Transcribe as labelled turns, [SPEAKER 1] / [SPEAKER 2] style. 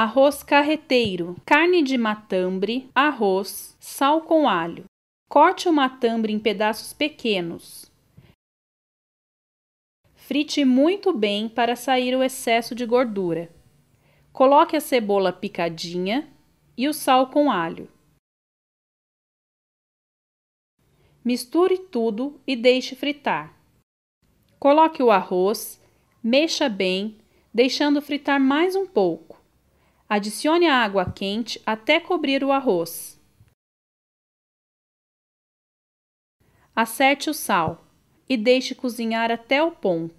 [SPEAKER 1] arroz carreteiro, carne de matambre, arroz, sal com alho. Corte o matambre em pedaços pequenos. Frite muito bem para sair o excesso de gordura. Coloque a cebola picadinha e o sal com alho. Misture tudo e deixe fritar. Coloque o arroz, mexa bem, deixando fritar mais um pouco. Adicione a água quente até cobrir o arroz. Acerte o sal e deixe cozinhar até
[SPEAKER 2] o ponto.